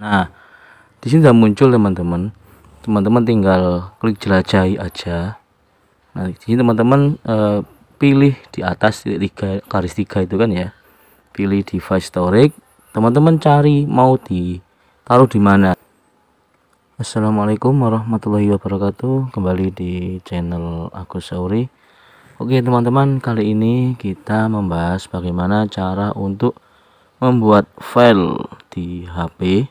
Nah, di sini sudah muncul teman-teman. Teman-teman tinggal klik jelajahi aja. Nah, di sini teman-teman eh, pilih di atas titik tiga garis tiga itu kan ya. Pilih device storage. Teman-teman cari mau di taruh di mana. Assalamualaikum warahmatullahi wabarakatuh. Kembali di channel aku Sauri. Oke, teman-teman, kali ini kita membahas bagaimana cara untuk membuat file di HP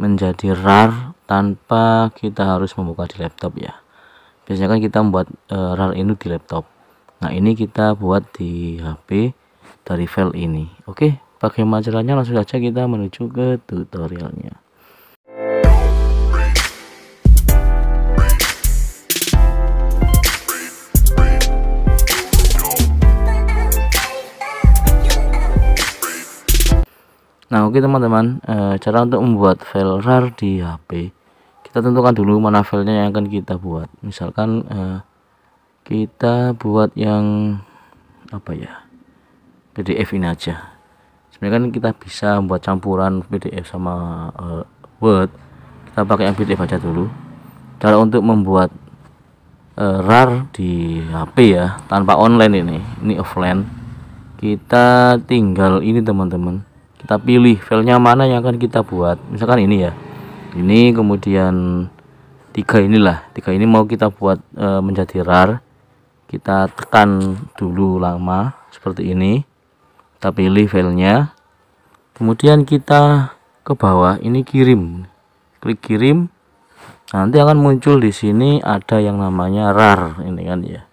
menjadi rar tanpa kita harus membuka di laptop ya biasanya kan kita membuat e, rar ini di laptop nah ini kita buat di HP dari file ini oke bagaimana caranya langsung saja kita menuju ke tutorialnya Nah oke okay, teman-teman e, cara untuk membuat file RAR di HP kita tentukan dulu mana filenya yang akan kita buat misalkan e, kita buat yang apa ya PDF ini aja sebenarnya kan kita bisa membuat campuran PDF sama e, Word kita pakai yang PDF aja dulu cara untuk membuat e, RAR di HP ya tanpa online ini ini offline kita tinggal ini teman-teman kita pilih filenya mana yang akan kita buat misalkan ini ya ini kemudian tiga inilah tiga ini mau kita buat e, menjadi rar kita tekan dulu lama seperti ini kita pilih filenya kemudian kita ke bawah ini kirim klik kirim nanti akan muncul di sini ada yang namanya rar ini kan ya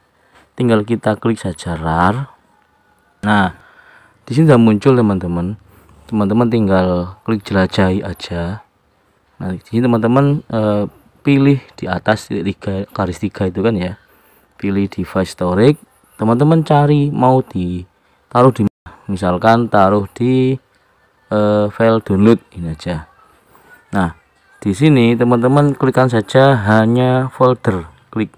tinggal kita klik saja rar nah di sini sudah muncul teman-teman teman-teman tinggal klik jelajahi aja nah di sini teman-teman eh, pilih di atas titik tiga garis tiga itu kan ya pilih device storage teman-teman cari mau di taruh di misalkan taruh di eh, file download ini aja nah di sini teman-teman klikkan saja hanya folder klik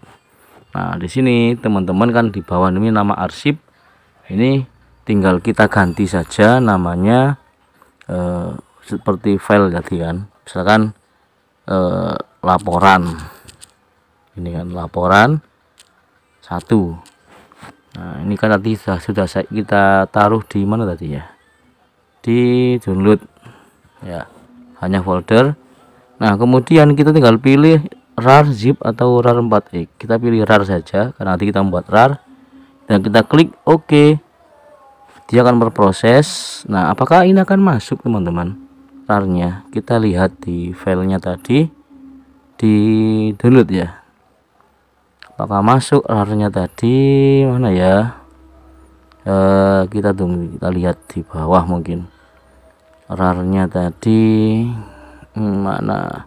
nah di sini teman-teman kan di bawah ini nama arsip ini tinggal kita ganti saja namanya eh, seperti file tadi kan misalkan eh, laporan ini kan laporan satu nah ini kan tadi sudah, sudah kita taruh di mana tadi ya di download ya hanya folder nah kemudian kita tinggal pilih rar zip atau rar 4x kita pilih rar saja karena nanti kita membuat rar dan kita klik oke OK dia akan berproses nah apakah ini akan masuk teman-teman rarnya kita lihat di filenya tadi di download ya apakah masuk rarnya tadi mana ya e, kita tunggu kita lihat di bawah mungkin rarnya tadi hmm, mana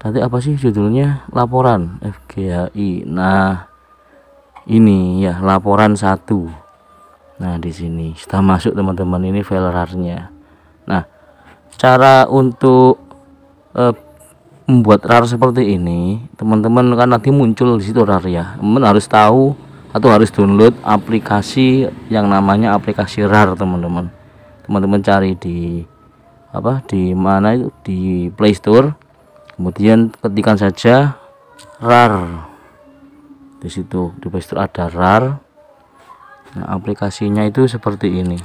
tadi apa sih judulnya laporan FGHI nah ini ya laporan satu Nah, di sini setelah masuk teman-teman ini file RAR-nya. Nah, cara untuk e, membuat RAR seperti ini, teman-teman kan nanti muncul di situ RAR ya. Teman harus tahu atau harus download aplikasi yang namanya aplikasi RAR, teman-teman. Teman-teman cari di apa? Di mana itu? Di Play Store. Kemudian ketikan saja RAR. Di situ di Play Store ada RAR nah, aplikasinya itu seperti ini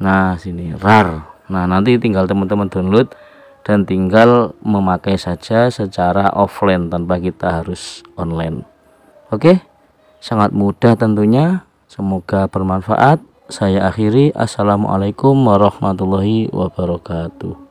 nah sini rar nah nanti tinggal teman-teman download dan tinggal memakai saja secara offline tanpa kita harus online oke sangat mudah tentunya semoga bermanfaat saya akhiri assalamualaikum warahmatullahi wabarakatuh